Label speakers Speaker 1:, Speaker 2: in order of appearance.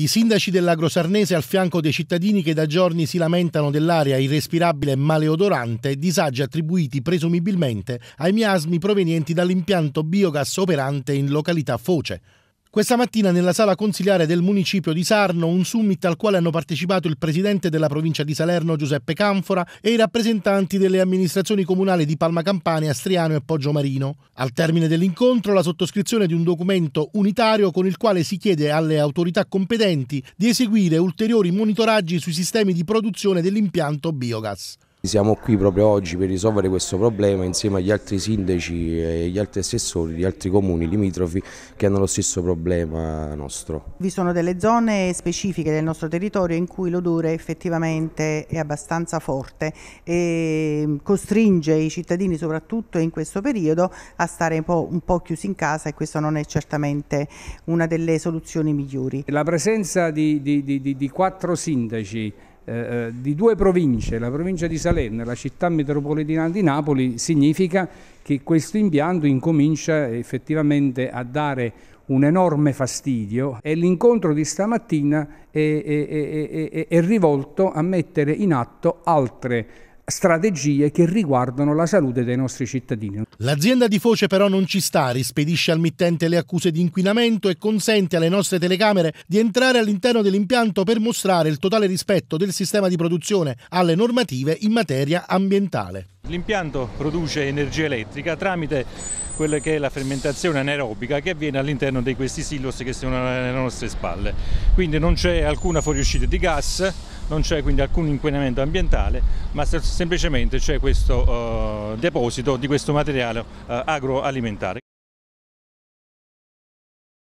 Speaker 1: I sindaci dell'agrosarnese al fianco dei cittadini che da giorni si lamentano dell'aria irrespirabile e maleodorante, disagi attribuiti presumibilmente ai miasmi provenienti dall'impianto biogas operante in località Foce. Questa mattina nella sala consiliare del municipio di Sarno un summit al quale hanno partecipato il presidente della provincia di Salerno Giuseppe Canfora e i rappresentanti delle amministrazioni comunali di Palma Campania, Astriano e Poggio Marino. Al termine dell'incontro la sottoscrizione di un documento unitario con il quale si chiede alle autorità competenti di eseguire ulteriori monitoraggi sui sistemi di produzione dell'impianto biogas.
Speaker 2: Siamo qui proprio oggi per risolvere questo problema insieme agli altri sindaci e gli altri assessori di altri comuni limitrofi che hanno lo stesso problema nostro.
Speaker 3: Vi sono delle zone specifiche del nostro territorio in cui l'odore effettivamente è abbastanza forte e costringe i cittadini soprattutto in questo periodo a stare un po', un po chiusi in casa e questa non è certamente una delle soluzioni migliori. La
Speaker 4: presenza di, di, di, di quattro sindaci eh, eh, di due province, la provincia di Salerno e la città metropolitana di Napoli, significa che questo impianto incomincia effettivamente a dare un enorme fastidio e l'incontro di stamattina è, è, è, è rivolto a mettere in atto altre strategie che riguardano la salute dei nostri cittadini.
Speaker 1: L'azienda di Foce però non ci sta, rispedisce al mittente le accuse di inquinamento e consente alle nostre telecamere di entrare all'interno dell'impianto per mostrare il totale rispetto del sistema di produzione alle normative in materia ambientale.
Speaker 5: L'impianto produce energia elettrica tramite quella che è la fermentazione anaerobica che avviene all'interno di questi silos che sono alle nostre spalle. Quindi non c'è alcuna fuoriuscita di gas, non c'è quindi alcun inquinamento ambientale, ma semplicemente c'è questo eh, deposito di questo materiale eh, agroalimentare.